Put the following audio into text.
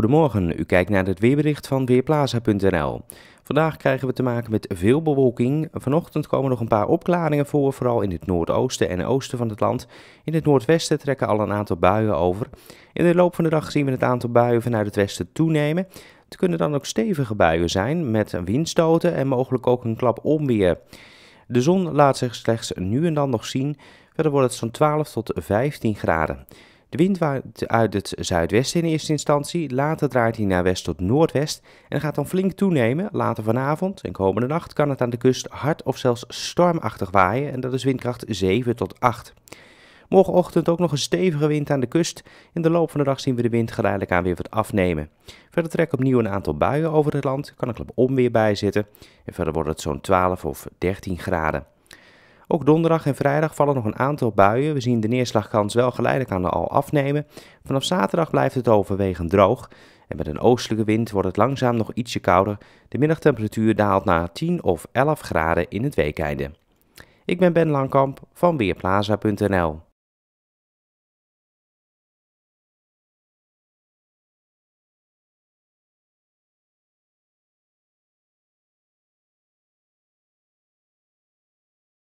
Goedemorgen, u kijkt naar het weerbericht van Weerplaza.nl. Vandaag krijgen we te maken met veel bewolking. Vanochtend komen nog een paar opklaringen voor, vooral in het noordoosten en oosten van het land. In het noordwesten trekken al een aantal buien over. In de loop van de dag zien we het aantal buien vanuit het westen toenemen. Het kunnen dan ook stevige buien zijn, met windstoten en mogelijk ook een klap onweer. De zon laat zich slechts nu en dan nog zien. Verder wordt het zo'n 12 tot 15 graden. De wind waait uit het zuidwesten in eerste instantie, later draait hij naar west tot noordwest en gaat dan flink toenemen. Later vanavond en komende nacht kan het aan de kust hard of zelfs stormachtig waaien en dat is windkracht 7 tot 8. Morgenochtend ook nog een stevige wind aan de kust. In de loop van de dag zien we de wind geleidelijk aan weer wat afnemen. Verder trekken opnieuw een aantal buien over het land, kan een klap onweer bij en verder wordt het zo'n 12 of 13 graden. Ook donderdag en vrijdag vallen nog een aantal buien. We zien de neerslagkans wel geleidelijk aan de al afnemen. Vanaf zaterdag blijft het overwegend droog. En met een oostelijke wind wordt het langzaam nog ietsje kouder. De middagtemperatuur daalt naar 10 of 11 graden in het weekeinde. Ik ben Ben Langkamp van Weerplaza.nl.